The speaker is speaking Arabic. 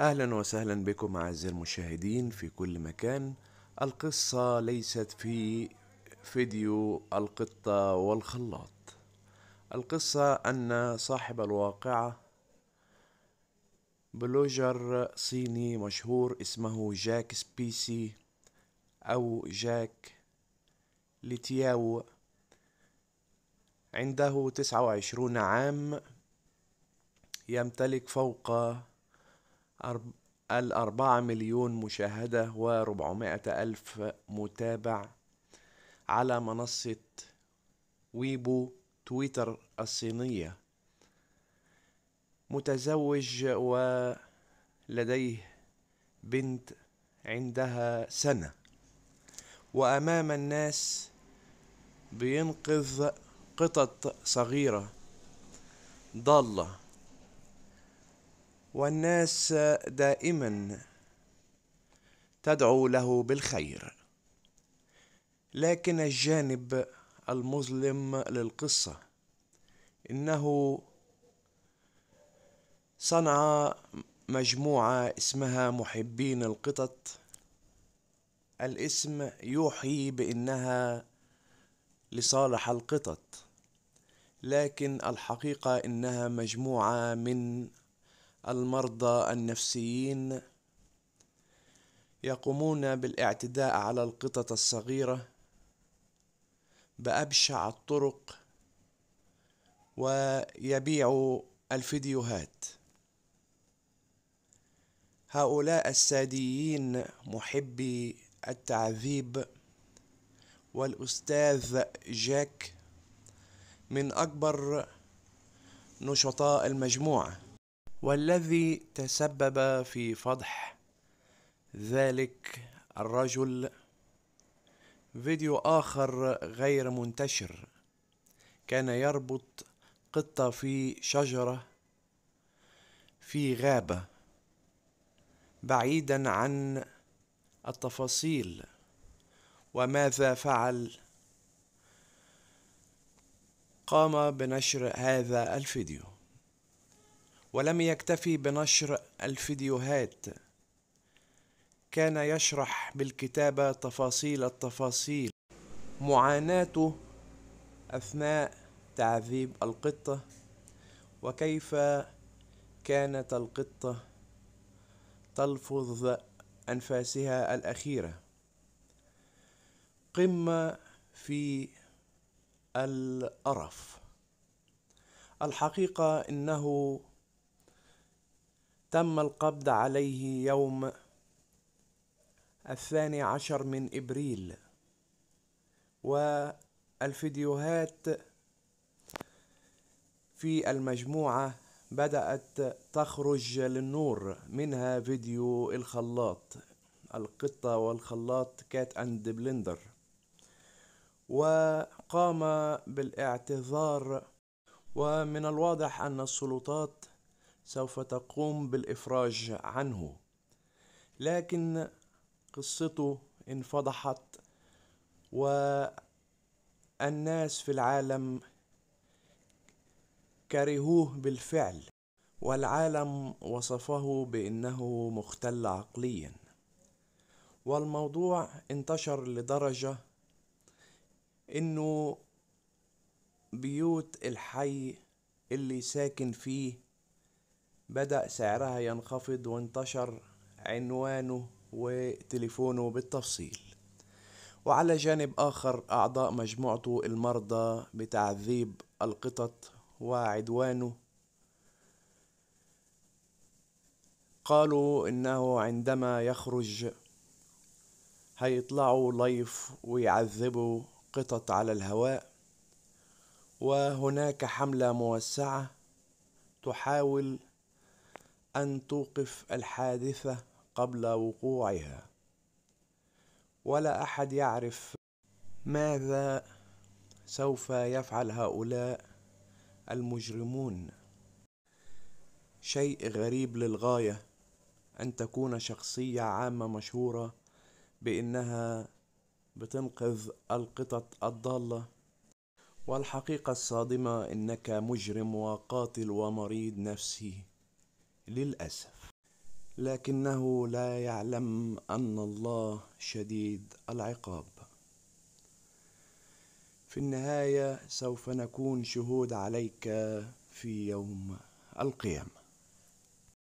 أهلا وسهلا بكم أعزائي المشاهدين في كل مكان القصة ليست في فيديو القطة والخلاط القصة أن صاحب الواقعة بلوجر صيني مشهور اسمه جاك سبيسي أو جاك لتياو عنده تسعة وعشرون عام يمتلك فوق الأربعة مليون مشاهدة ألف متابع على منصة ويبو تويتر الصينية متزوج ولديه بنت عندها سنة وأمام الناس بينقذ قطط صغيرة ضالة والناس دائما تدعو له بالخير لكن الجانب المظلم للقصه انه صنع مجموعه اسمها محبين القطط الاسم يوحي بانها لصالح القطط لكن الحقيقه انها مجموعه من المرضى النفسيين يقومون بالاعتداء على القطط الصغيرة بأبشع الطرق ويبيعوا الفيديوهات هؤلاء الساديين محبي التعذيب والأستاذ جاك من أكبر نشطاء المجموعة والذي تسبب في فضح ذلك الرجل فيديو آخر غير منتشر كان يربط قطة في شجرة في غابة بعيدا عن التفاصيل وماذا فعل قام بنشر هذا الفيديو ولم يكتفي بنشر الفيديوهات كان يشرح بالكتابة تفاصيل التفاصيل معاناته أثناء تعذيب القطة وكيف كانت القطة تلفظ أنفاسها الأخيرة قمة في القرف الحقيقة إنه تم القبض عليه يوم الثاني عشر من إبريل والفيديوهات في المجموعة بدأت تخرج للنور منها فيديو الخلاط القطة والخلاط كات أند بلندر وقام بالاعتذار ومن الواضح أن السلطات سوف تقوم بالإفراج عنه لكن قصته انفضحت والناس في العالم كرهوه بالفعل والعالم وصفه بأنه مختل عقليا والموضوع انتشر لدرجة أنه بيوت الحي اللي ساكن فيه بدأ سعرها ينخفض وانتشر عنوانه وتليفونه بالتفصيل وعلى جانب آخر أعضاء مجموعته المرضى بتعذيب القطط وعدوانه قالوا إنه عندما يخرج هيطلعوا لايف ويعذبوا قطط على الهواء وهناك حملة موسعة تحاول ان توقف الحادثه قبل وقوعها ولا احد يعرف ماذا سوف يفعل هؤلاء المجرمون شيء غريب للغايه ان تكون شخصيه عامه مشهوره بانها بتنقذ القطط الضاله والحقيقه الصادمه انك مجرم وقاتل ومريض نفسي للأسف لكنه لا يعلم أن الله شديد العقاب في النهاية سوف نكون شهود عليك في يوم القيامة